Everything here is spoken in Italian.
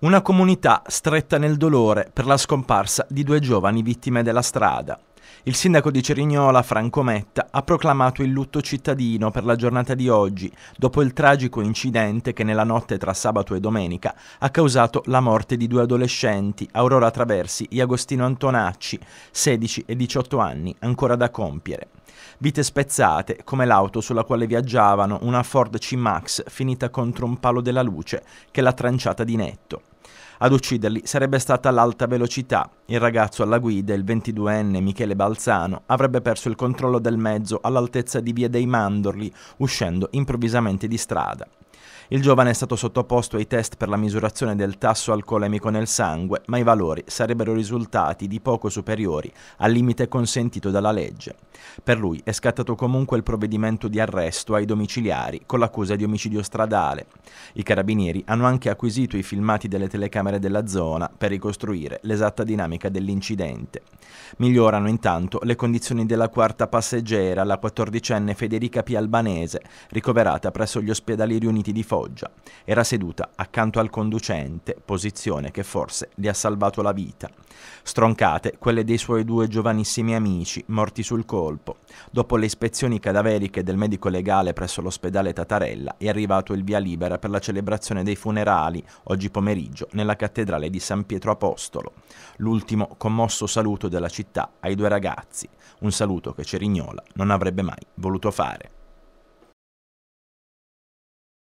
Una comunità stretta nel dolore per la scomparsa di due giovani vittime della strada. Il sindaco di Cerignola, Franco Metta, ha proclamato il lutto cittadino per la giornata di oggi, dopo il tragico incidente che nella notte tra sabato e domenica ha causato la morte di due adolescenti, Aurora Traversi e Agostino Antonacci, 16 e 18 anni, ancora da compiere. Vite spezzate, come l'auto sulla quale viaggiavano, una Ford C-Max finita contro un palo della luce che l'ha tranciata di netto. Ad ucciderli sarebbe stata l'alta velocità. Il ragazzo alla guida, il 22enne Michele Balzano, avrebbe perso il controllo del mezzo all'altezza di Via dei Mandorli, uscendo improvvisamente di strada. Il giovane è stato sottoposto ai test per la misurazione del tasso alcolemico nel sangue, ma i valori sarebbero risultati di poco superiori al limite consentito dalla legge. Per lui è scattato comunque il provvedimento di arresto ai domiciliari con l'accusa di omicidio stradale. I carabinieri hanno anche acquisito i filmati delle telecamere della zona per ricostruire l'esatta dinamica dell'incidente. Migliorano intanto le condizioni della quarta passeggera, la 14enne Federica P. Albanese, ricoverata presso gli ospedali riuniti monti di Foggia. Era seduta accanto al conducente, posizione che forse gli ha salvato la vita. Stroncate quelle dei suoi due giovanissimi amici, morti sul colpo. Dopo le ispezioni cadaveriche del medico legale presso l'ospedale Tatarella è arrivato il via libera per la celebrazione dei funerali, oggi pomeriggio, nella cattedrale di San Pietro Apostolo. L'ultimo commosso saluto della città ai due ragazzi, un saluto che Cerignola non avrebbe mai voluto fare.